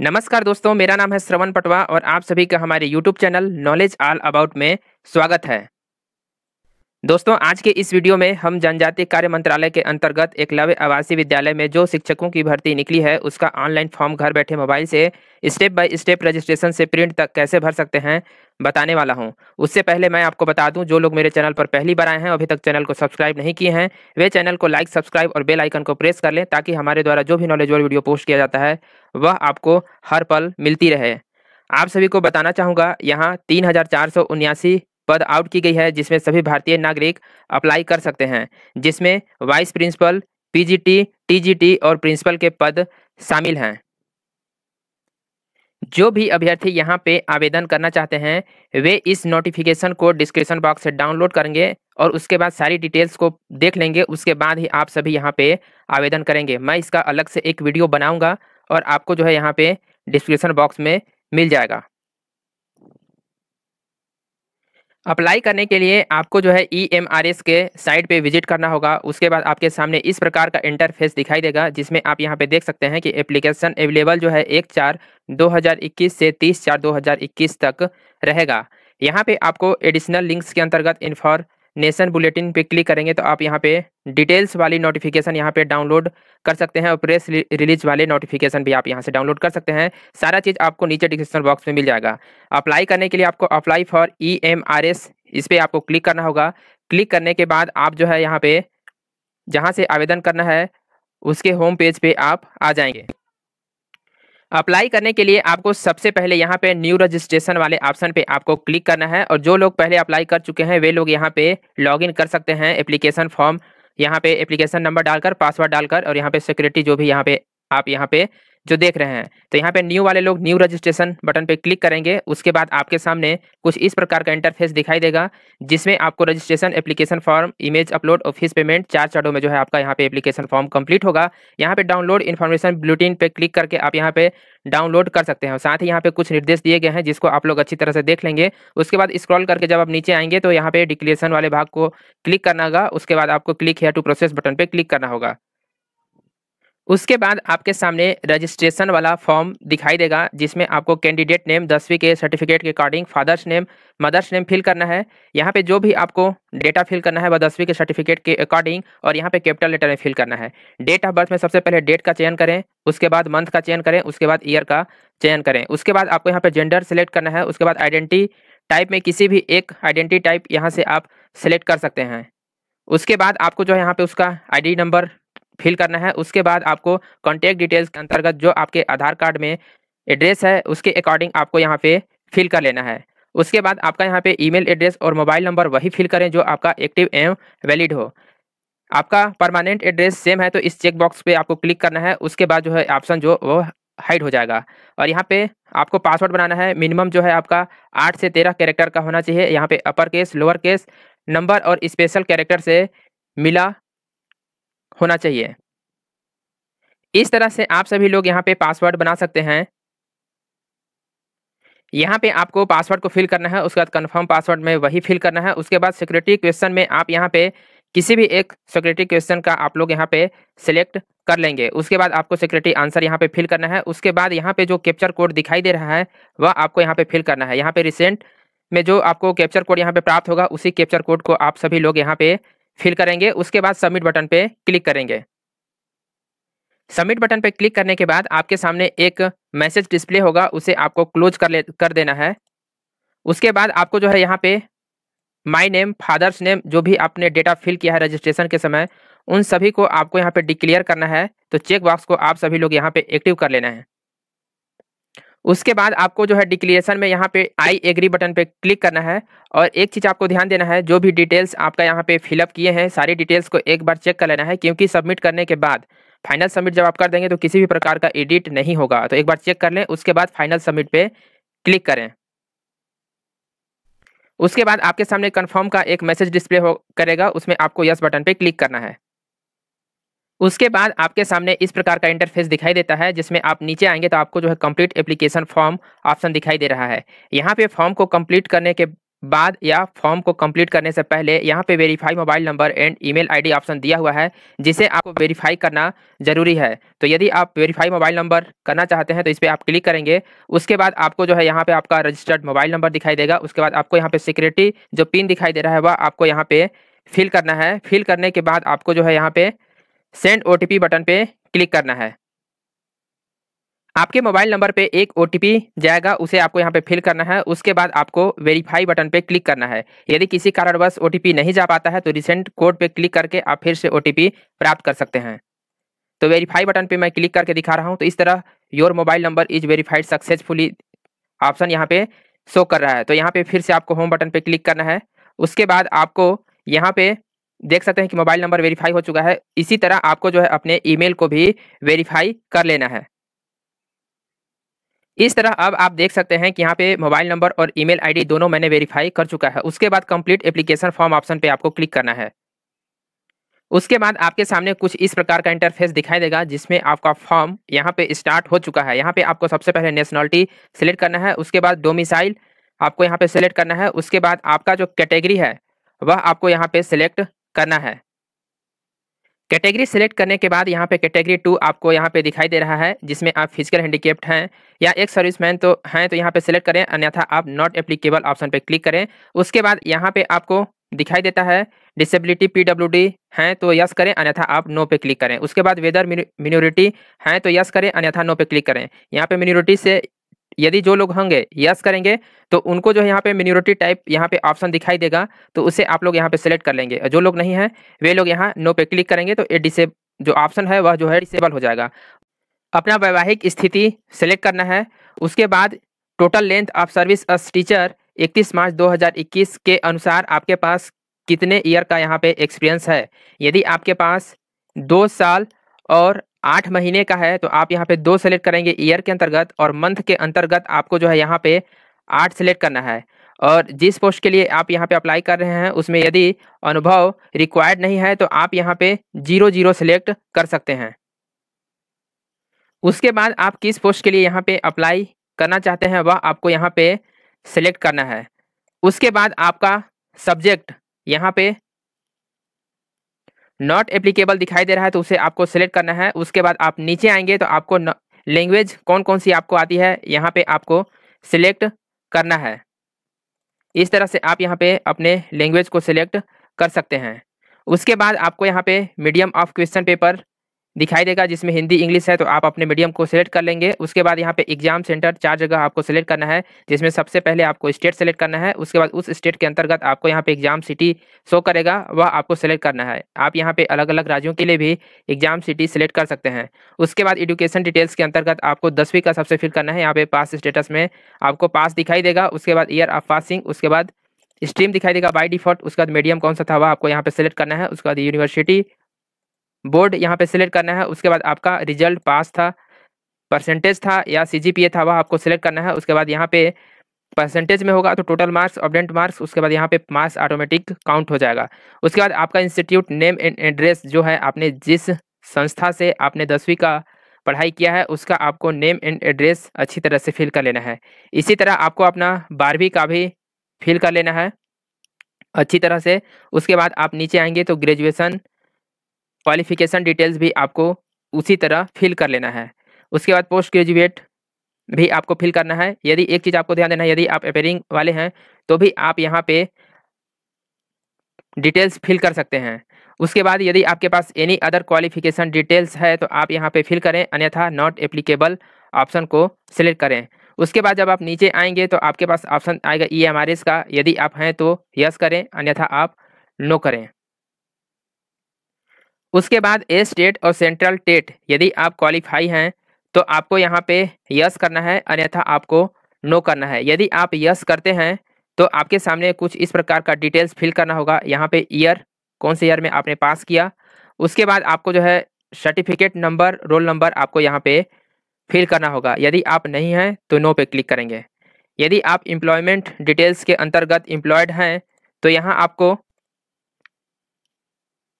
नमस्कार दोस्तों मेरा नाम है श्रवण पटवा और आप सभी का हमारे YouTube channel knowledge all about में स्वागत है दोस्तों आज के इस वीडियो में हम जनजातीय कार्य मंत्रालय के अंतर्गत एकलव्य आवासीय विद्यालय में जो शिक्षकों की भर्ती निकली है उसका ऑनलाइन फॉर्म घर बैठे मोबाइल से स्टेप बाय स्टेप रजिस्ट्रेशन से प्रिंट तक कैसे भर सकते हैं बताने वाला हूं उससे पहले मैं आपको बता दूं जो लोग मेरे चैनल पर पहली बार आए हैं अभी तक चैनल को सब्सक्राइब नहीं किए हैं वे चैनल को लाइक सब्सक्राइब और बेल आइकन को प्रेस कर लें ताकि हमारे द्वारा जो भी नॉलेजबल वीडियो पोस्ट किया जाता है वह आपको हर पल मिलती रहे आप सभी को बताना चाहूँगा यहाँ तीन हज़ार चार सौ उन्यासी पद आउट की गई है जिसमें सभी भारतीय नागरिक अप्लाई कर सकते हैं जिसमें वाइस प्रिंसिपल पीजीटी, टीजीटी और प्रिंसिपल के पद शामिल हैं जो भी अभ्यर्थी यहां पे आवेदन करना चाहते हैं वे इस नोटिफिकेशन को डिस्क्रिप्शन बॉक्स से डाउनलोड करेंगे और उसके बाद सारी डिटेल्स को देख लेंगे उसके बाद ही आप सभी यहाँ पे आवेदन करेंगे मैं इसका अलग से एक वीडियो बनाऊँगा और आपको जो है यहाँ पे डिस्क्रिप्शन बॉक्स में मिल जाएगा अप्लाई करने के लिए आपको जो है ई एम आर एस के साइट पे विजिट करना होगा उसके बाद आपके सामने इस प्रकार का इंटरफेस दिखाई देगा जिसमें आप यहाँ पे देख सकते हैं कि एप्लीकेशन अवेलेबल जो है एक चार 2021 से 30 चार 2021 तक रहेगा यहाँ पे आपको एडिशनल लिंक्स के अंतर्गत इन्फॉर नेशन बुलेटिन पे क्लिक करेंगे तो आप यहाँ पे डिटेल्स वाली नोटिफिकेशन यहाँ पे डाउनलोड कर सकते हैं और प्रेस रिलीज वाले नोटिफिकेशन भी आप यहाँ से डाउनलोड कर सकते हैं सारा चीज़ आपको नीचे डिस्क्रिप्शन बॉक्स में मिल जाएगा अप्लाई करने के लिए आपको apply for E M R S इस पर आपको क्लिक करना होगा क्लिक करने के बाद आप जो है यहाँ पे जहाँ से आवेदन करना है उसके होम पेज पे आप आ जाएंगे अप्लाई करने के लिए आपको सबसे पहले यहाँ पे न्यू रजिस्ट्रेशन वाले ऑप्शन पे आपको क्लिक करना है और जो लोग पहले अप्लाई कर चुके हैं वे लोग यहाँ पे लॉगिन कर सकते हैं एप्लीकेशन फॉर्म यहाँ पे एप्लीकेशन नंबर डालकर पासवर्ड डालकर और यहाँ पे सिक्योरिटी जो भी यहाँ पे आप यहाँ पे जो देख रहे हैं तो यहाँ पे न्यू वाले लोग न्यू रजिस्ट्रेशन बटन पे क्लिक करेंगे उसके बाद आपके सामने कुछ इस प्रकार का इंटरफेस दिखाई देगा जिसमें आपको registration application form image upload और फीस पेमेंट चार चारों में जो है आपका यहाँ पे एप्लीकेशन फॉर्म कंप्लीट होगा यहाँ पे डाउनलोड इन्फॉर्मेशन ब्लूटीन पे क्लिक करके आप यहाँ पे डाउनलोड कर सकते हैं साथ ही यहाँ पे कुछ निर्देश दिए गए हैं जिसको आप लोग अच्छी तरह से देख लेंगे उसके बाद स्क्रॉल करके जब आप नीचे आएंगे तो यहाँ पे डिक्लेरेशन वाले भाग को क्लिक करना होगा उसके बाद आपको click here to process button पे क्लिक करना होगा उसके बाद आपके सामने रजिस्ट्रेशन वाला फॉर्म दिखाई देगा जिसमें आपको कैंडिडेट नेम दसवीं के सर्टिफिकेट के according father's name mother's name fill करना है यहाँ पे जो भी आपको डेटा फिल करना है वह दसवीं के सर्टिफिकेट के अकॉर्डिंग और यहाँ पे कैपिटल लेटर में फिल करना है डेट ऑफ बर्थ में सबसे पहले डेट का चयन करें उसके बाद मंथ का चयन करें उसके बाद ईयर का चयन करें उसके बाद आपको यहाँ पर जेंडर सेलेक्ट करना है उसके बाद आइडेंटिटी टाइप में किसी भी एक आइडेंटिटी टाइप यहाँ से आप सेलेक्ट कर सकते हैं उसके बाद आपको जो है यहाँ पे उसका आईडी नंबर फिल करना है उसके बाद आपको कॉन्टैक्ट डिटेल्स के अंतर्गत जो आपके आधार कार्ड में एड्रेस है उसके अकॉर्डिंग आपको यहाँ पे फिल कर लेना है उसके बाद आपका यहाँ पे ईमेल एड्रेस और मोबाइल नंबर वही फिल करें जो आपका एक्टिव एम वैलिड हो आपका परमानेंट एड्रेस सेम है तो इस चेक बॉक्स पे आपको क्लिक करना है उसके बाद जो है ऑप्शन जो वो हाइड हो जाएगा और यहाँ पे आपको पासवर्ड बनाना है मिनिमम जो है आपका आठ से तेरह कैरेक्टर का होना चाहिए यहाँ पे upper case lower case number और स्पेशल कैरेक्टर से मिला होना चाहिए इस तरह से आप सभी लोग यहाँ पे पासवर्ड बना सकते हैं यहाँ पे आपको पासवर्ड को फिल करना है उसके बाद कन्फर्म पासवर्ड में वही फिल करना है उसके बाद सिक्योरिटी क्वेश्चन में आप यहाँ पे किसी भी एक सिक्योरिटी क्वेश्चन का आप लोग यहाँ पे सिलेक्ट कर लेंगे उसके बाद आपको सिक्योरिटी आंसर यहाँ पे फिल करना है उसके बाद यहाँ पे जो कैप्चर कोड दिखाई दे रहा है वह आपको यहाँ पे फिल करना है यहाँ पे रिसेंट में जो आपको कैप्चर कोड यहाँ पे प्राप्त होगा उसी कैप्चर कोड को आप सभी लोग यहाँ पे फिल करेंगे उसके बाद सबमिट बटन पे क्लिक करेंगे सबमिट बटन पे क्लिक करने के बाद आपके सामने एक मैसेज डिस्प्ले होगा उसे आपको क्लोज कर ले कर देना है उसके बाद आपको जो है यहाँ पे माई नेम फादर्स नेम जो भी आपने डेटा फिल किया है रजिस्ट्रेशन के समय उन सभी को आपको यहाँ पे डिक्लेयर करना है तो चेक बॉक्स को आप सभी लोग यहाँ पे एक्टिव कर लेना है उसके बाद आपको जो है डिक्लेरेशन में यहाँ पे आई एग्री बटन पे क्लिक करना है और एक चीज़ आपको ध्यान देना है जो भी डिटेल्स आपका यहाँ पे फिलअप किए हैं सारी डिटेल्स को एक बार चेक कर लेना है क्योंकि सबमिट करने के बाद फाइनल सबमिट जब आप कर देंगे तो किसी भी प्रकार का एडिट नहीं होगा तो एक बार चेक कर लें उसके बाद फाइनल सबमिट पे क्लिक करें उसके बाद आपके सामने कन्फर्म का एक मैसेज डिस्प्ले हो करेगा उसमें आपको यस बटन पे क्लिक करना है उसके बाद आपके सामने इस प्रकार का इंटरफेस दिखाई देता है जिसमें आप नीचे आएंगे तो आपको जो है कंप्लीट एप्लीकेशन फॉर्म ऑप्शन दिखाई दे रहा है यहाँ पे फॉर्म को कंप्लीट करने के बाद या फॉर्म को कंप्लीट करने से पहले यहाँ पे verify mobile number and email ID option दिया हुआ है जिसे आपको वेरीफाई करना जरूरी है तो यदि आप वेरीफाई मोबाइल नंबर करना चाहते हैं तो इस पर आप क्लिक करेंगे उसके बाद आपको जो है यहाँ पे आपका रजिस्टर्ड मोबाइल नंबर दिखाई देगा उसके बाद आपको यहाँ पे सिक्योरिटी जो पिन दिखाई दे रहा है वह आपको यहाँ पे फिल करना है फिल करने के बाद आपको जो है यहाँ पे सेंड ओ बटन पे क्लिक करना है आपके मोबाइल नंबर पे एक ओ जाएगा उसे आपको यहाँ पे फिल करना है उसके बाद आपको वेरीफाई बटन पे क्लिक करना है यदि किसी कारणवश ओ नहीं जा पाता है तो रिसेंट कोड पे क्लिक करके आप फिर से ओ प्राप्त कर सकते हैं तो वेरीफाई बटन पे मैं क्लिक करके दिखा रहा हूँ तो इस तरह your mobile number is verified successfully option यहाँ पे शो कर रहा है तो यहाँ पे फिर से आपको होम बटन पे क्लिक करना है उसके बाद आपको यहाँ पे देख सकते हैं कि मोबाइल नंबर वेरीफाई हो चुका है इसी तरह आपको जो है अपने ईमेल को भी वेरीफाई कर लेना है इस तरह अब आप देख सकते हैं कि यहाँ पे मोबाइल नंबर और ईमेल आईडी दोनों मैंने वेरीफाई कर चुका है उसके बाद कंप्लीट एप्लीकेशन फॉर्म ऑप्शन पे आपको क्लिक करना है उसके बाद आपके सामने कुछ इस प्रकार का इंटरफेस दिखाई देगा जिसमें आपका फॉर्म यहाँ पे स्टार्ट हो चुका है यहाँ पे आपको सबसे पहले नेशनलिटी सेलेक्ट करना है उसके बाद डोमिसाइल आपको यहाँ पे सेलेक्ट करना है उसके बाद आपका जो कैटेगरी है वह आपको यहाँ पे सिलेक्ट करना है कैटेगरी सेलेक्ट करने के बाद यहाँ पे कैटेगरी टू आपको यहाँ पे दिखाई दे रहा है जिसमें आप फिजिकल हैंडीकेप्ड हैं या एक सर्विसमैन तो हैं तो यहाँ पे सेलेक्ट करें अन्यथा आप नॉट एप्लीकेबल ऑप्शन पे क्लिक करें उसके बाद यहाँ पे आपको दिखाई देता है डिसेबिलिटी डी हैं तो यस करें अन्यथा आप नो पे क्लिक करें उसके बाद वेदर मिनोरिटी हैं तो यस करें अन्यथा नो पे क्लिक करें यहाँ पे मिनोरिटी से यदि जो लोग होंगे यस करेंगे तो उनको जो यहाँ पे मिनोरिटी टाइप यहाँ पे ऑप्शन दिखाई देगा तो उसे आप लोग यहाँ पे सेलेक्ट कर लेंगे जो लोग नहीं हैं वे लोग यहाँ नो पे क्लिक करेंगे तो ये डिसेब जो ऑप्शन है वह जो है डिसेबल हो जाएगा अपना वैवाहिक स्थिति सेलेक्ट करना है उसके बाद total length of service as teacher इकतीस मार्च दो के अनुसार आपके पास कितने ईयर का यहाँ पे एक्सपीरियंस है यदि आपके पास दो साल और आठ महीने का है तो आप यहाँ पे दो सेलेक्ट करेंगे ईयर के अंतर्गत और मंथ के अंतर्गत आपको जो है यहाँ पे आठ सेलेक्ट करना है और जिस पोस्ट के लिए आप यहाँ पे अप्लाई कर रहे हैं उसमें यदि अनुभव रिक्वायर्ड नहीं है तो आप यहाँ पे जीरो जीरो सेलेक्ट कर सकते हैं उसके बाद आप किस पोस्ट के लिए यहाँ पे अप्लाई करना चाहते हैं वह आपको यहाँ पे सेलेक्ट करना है उसके बाद आपका सब्जेक्ट यहाँ पे नॉट एप्लीकेबल दिखाई दे रहा है तो उसे आपको सेलेक्ट करना है उसके बाद आप नीचे आएंगे तो आपको लैंग्वेज कौन कौन सी आपको आती है यहाँ पे आपको सिलेक्ट करना है इस तरह से आप यहाँ पे अपने लैंग्वेज को सिलेक्ट कर सकते हैं उसके बाद आपको यहाँ पे मीडियम ऑफ क्वेश्चन पेपर दिखाई देगा जिसमें हिंदी इंग्लिश है तो आप अपने मीडियम को सिलेक्ट कर लेंगे उसके बाद यहाँ पे एग्जाम सेंटर चार जगह आपको सिलेक्ट करना है जिसमें सबसे पहले आपको स्टेट सेलेक्ट करना है उसके बाद उस स्टेट के अंतर्गत आपको यहाँ पे एग्जाम सिटी शो करेगा वह आपको सेलेक्ट करना है आप यहाँ पे अलग अलग राज्यों के लिए भी एग्जाम सिटी सेलेक्ट कर सकते हैं उसके बाद एडुकेशन डिटेल्स के अंतर्गत आपको दसवीं का सबसे फिल करना है यहाँ पे पास स्टेटस में आपको पास दिखाई देगा उसके बाद ईयर ऑफ पासिंग उसके बाद स्ट्रीम दिखाई देगा बाई डिफॉल्ट उसके बाद मीडियम कौन सा था वह आपको यहाँ पे सिलेक्ट करना है उसके बाद यूनिवर्सिटी बोर्ड यहाँ पे सिलेक्ट करना है उसके बाद आपका रिजल्ट पास था परसेंटेज था या सी था वह आपको सिलेक्ट करना है उसके बाद यहाँ पे परसेंटेज में होगा तो टोटल मार्क्स ऑबडेंट मार्क्स उसके बाद यहाँ पे मार्क्स ऑटोमेटिक काउंट हो जाएगा उसके बाद आपका इंस्टीट्यूट नेम एंड एड्रेस जो है आपने जिस संस्था से आपने दसवीं का पढ़ाई किया है उसका आपको नेम एंड एड्रेस अच्छी तरह से फिल कर लेना है इसी तरह आपको अपना बारहवीं का भी फिल कर लेना है अच्छी तरह से उसके बाद आप नीचे आएंगे तो ग्रेजुएसन क्वालिफिकेशन डिटेल्स भी आपको उसी तरह फिल कर लेना है उसके बाद पोस्ट ग्रेजुएट भी आपको फिल करना है यदि एक चीज़ आपको ध्यान देना है यदि आप अपेयरिंग वाले हैं तो भी आप यहाँ पे डिटेल्स फिल कर सकते हैं उसके बाद यदि आपके पास एनी अदर क्वालिफिकेशन डिटेल्स है तो आप यहाँ पे फिल करें अन्यथा नॉट एप्लीकेबल ऑप्शन को सिलेक्ट करें उसके बाद जब आप नीचे आएंगे तो आपके पास ऑप्शन आएगा ई e का यदि आप हैं तो यस करें अन्यथा आप नो करें उसके बाद ए स्टेट और सेंट्रल टेट यदि आप क्वालिफाई हैं तो आपको यहाँ पे यस करना है अन्यथा आपको नो करना है यदि आप यस करते हैं तो आपके सामने कुछ इस प्रकार का डिटेल्स फिल करना होगा यहाँ पे ईयर कौन से ईयर में आपने पास किया उसके बाद आपको जो है सर्टिफिकेट नंबर रोल नंबर आपको यहाँ पे फिल करना होगा यदि आप नहीं हैं तो नो पे क्लिक करेंगे यदि आप एम्प्लॉयमेंट डिटेल्स के अंतर्गत एम्प्लॉयड हैं तो यहाँ आपको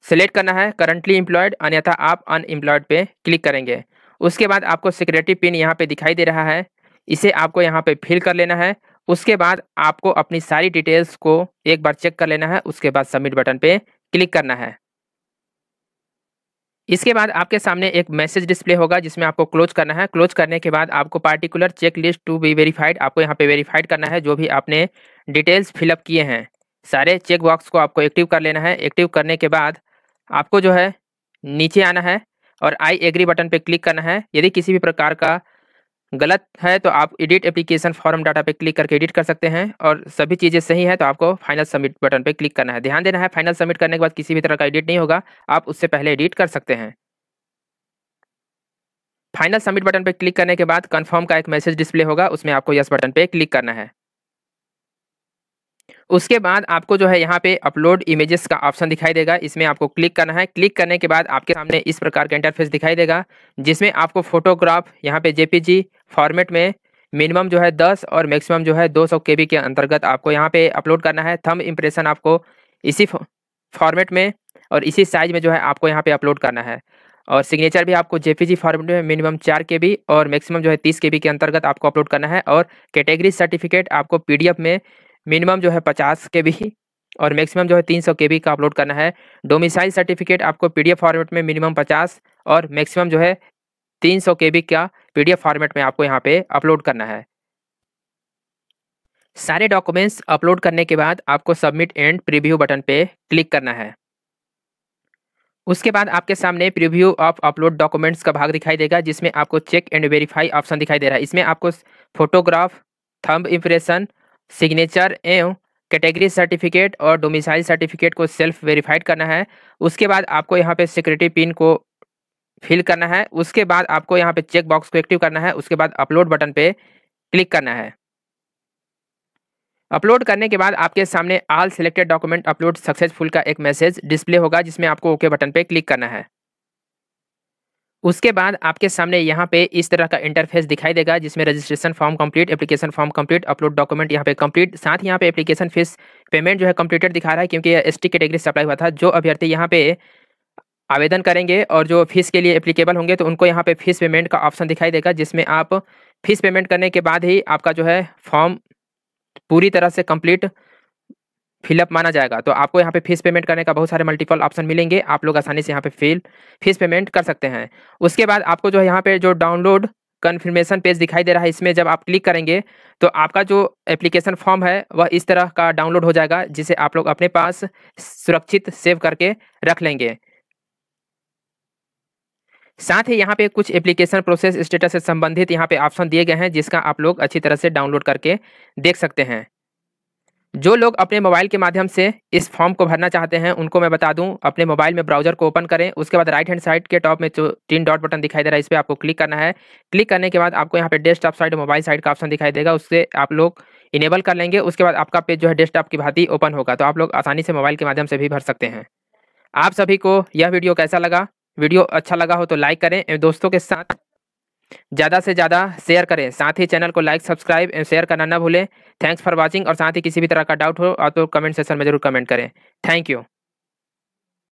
सेलेक्ट करना है करंटली इम्प्लॉयड अन्यथा आप अनएम्प्लॉयड पे क्लिक करेंगे उसके बाद आपको सिक्योरिटी पिन यहाँ पे दिखाई दे रहा है इसे आपको यहाँ पे फिल कर लेना है उसके बाद आपको अपनी सारी डिटेल्स को एक बार चेक कर लेना है उसके बाद सबमिट बटन पे क्लिक करना है इसके बाद आपके सामने एक मैसेज डिस्प्ले होगा जिसमें आपको क्लोज करना है क्लोज करने के बाद आपको particular check list to be verified आपको यहाँ पे वेरीफाइड करना है जो भी आपने डिटेल्स फिलअप किए हैं सारे चेक बॉक्स को आपको एक्टिव कर लेना है एक्टिव करने के बाद आपको जो है नीचे आना है और आई एग्री बटन पे क्लिक करना है यदि किसी भी प्रकार का गलत है तो आप एडिट एप्लीकेशन फॉर्म डाटा पे क्लिक करके एडिट कर सकते हैं और सभी चीज़ें सही है तो आपको फाइनल सबमिट बटन पे क्लिक करना है ध्यान देना है फाइनल सबमिट करने के बाद किसी भी तरह का एडिट नहीं होगा आप उससे पहले एडिट कर सकते हैं फाइनल सबमिट बटन पे क्लिक करने के बाद कंफर्म का एक मैसेज डिस्प्ले होगा उसमें आपको यस बटन पर क्लिक करना है उसके बाद आपको जो है यहाँ पे अपलोड इमेजेस का ऑप्शन दिखाई देगा इसमें आपको क्लिक करना है क्लिक करने के बाद आपके सामने इस प्रकार का इंटरफेस दिखाई देगा जिसमें आपको फोटोग्राफ यहाँ पे जेपीजी फॉर्मेट में मिनिमम जो है दस और मैक्सिमम जो है दो सौ के के अंतर्गत आपको यहाँ पे अपलोड करना है थम इम्प्रेशन आपको इसी फॉर्मेट में और इसी साइज में जो है आपको यहाँ पे अपलोड करना है और सिग्नेचर भी आपको जे फॉर्मेट में मिनिमम चार के और मैक्सिमम जो है तीस के बी के अंतर्गत आपको अपलोड करना है और कैटेगरी सर्टिफिकेट आपको पीडीएफ में मिनिमम जो है पचास के बी और मैक्सिमम जो है तीन सौ के बी का अपलोड करना है डोमिसाइल सर्टिफिकेट आपको पीडीएफ फॉर्मेट में मिनिमम पचास और मैक्सिमम जो है तीन सौ के बी का पीडीएफ फॉर्मेट में आपको यहाँ पे अपलोड करना है सारे डॉक्यूमेंट्स अपलोड करने के बाद आपको सबमिट एंड प्रीव्यू बटन पे क्लिक करना है उसके बाद आपके सामने प्रीव्यू ऑफ अपलोड डॉक्यूमेंट्स का भाग दिखाई देगा जिसमें आपको चेक एंड वेरीफाई ऑप्शन दिखाई दे रहा है इसमें आपको फोटोग्राफ थंब इम्प्रेशन सिग्नेचर एवं कैटेगरी सर्टिफिकेट और डोमिसाइल सर्टिफिकेट को सेल्फ वेरीफाइड करना है उसके बाद आपको यहाँ पे सिक्योरिटी पिन को फिल करना है उसके बाद आपको यहाँ पे चेक बॉक्स को एक्टिव करना है उसके बाद अपलोड बटन पे क्लिक करना है अपलोड करने के बाद आपके सामने all selected document upload successful का एक मैसेज डिस्प्ले होगा जिसमें आपको ओके बटन पर क्लिक करना है उसके बाद आपके सामने यहाँ पे इस तरह का इंटरफेस दिखाई देगा जिसमें registration form complete application form complete upload document यहाँ पे कंप्लीट साथ यहाँ पे एप्लीकेशन फीस पेमेंट जो है कंप्लीटेड दिखा रहा है क्योंकि एस टी कैटेगरी सप्लाई हुआ था जो अभ्यर्थी यहाँ पे आवेदन करेंगे और जो फीस के लिए एप्लीकेबल होंगे तो उनको यहाँ पे फीस पेमेंट का ऑप्शन दिखाई देगा जिसमें आप फीस पेमेंट करने के बाद ही आपका जो है फॉर्म पूरी तरह से कम्प्लीट फिलअप माना जाएगा तो आपको यहाँ पे फीस पेमेंट करने का बहुत सारे मल्टीपल ऑप्शन मिलेंगे आप लोग आसानी से यहाँ पे फिल फीस पेमेंट कर सकते हैं उसके बाद आपको जो है यहाँ पे जो डाउनलोड कन्फर्मेशन पेज दिखाई दे रहा है इसमें जब आप क्लिक करेंगे तो आपका जो एप्लीकेशन फॉर्म है वह इस तरह का डाउनलोड हो जाएगा जिसे आप लोग अपने पास सुरक्षित सेव करके रख लेंगे साथ ही यहाँ पे कुछ एप्लीकेशन प्रोसेस स्टेटस से संबंधित यहाँ पे ऑप्शन दिए गए हैं जिसका आप लोग अच्छी तरह से डाउनलोड करके देख सकते हैं जो लोग अपने मोबाइल के माध्यम से इस फॉर्म को भरना चाहते हैं उनको मैं बता दूं अपने मोबाइल में ब्राउजर को ओपन करें उसके बाद राइट हैंड साइड के टॉप में जो तीन डॉट बटन दिखाई दे रहा है इस पर आपको क्लिक करना है क्लिक करने के बाद आपको यहाँ पे डेस्कटॉप साइड मोबाइल साइड का ऑप्शन दिखाई देगा उससे आप लोग इनेबल कर लेंगे उसके बाद आपका पेज जो है डेस्कटॉप की भांति ओपन होगा तो आप लोग आसानी से मोबाइल के माध्यम से भी भर सकते हैं आप सभी को यह वीडियो कैसा लगा वीडियो अच्छा लगा हो तो लाइक करें दोस्तों के साथ ज़्यादा से ज़्यादा शेयर करें साथ ही चैनल को लाइक सब्सक्राइब एंड शेयर करना ना भूलें थैंक्स फॉर वॉचिंग और साथ ही किसी भी तरह का डाउट हो तो कमेंट सेक्शन में जरूर कमेंट करें थैंक यू